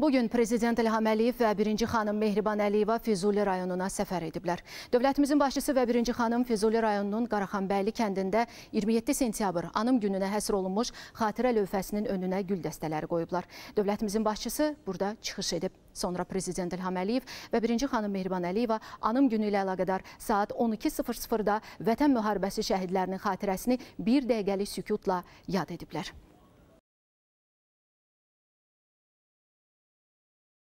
Bugün Prezident İlham Əliyev və 1-ci xanım Mehriban Əliyeva Füzuli rayonuna səfər ediblər. Dövlətimizin başçısı və 1-ci xanım Füzuli rayonunun Qaraxanbəyli kəndində 27 sentyabr anım gününə həsr olunmuş xatirə lövhəsinin önünə gül dəstələri qoyublar. Dövlətimizin başçısı burada çıxış edib. Sonra Prezident İlham Əliyev və 1-ci xanım Mehriban Əliyeva anım günü ilə əlaqədar saat 12.00-da Vətən müharibəsi şəhidlərinin xatirəsini bir dəqiqəlik sükutla yad ediblər.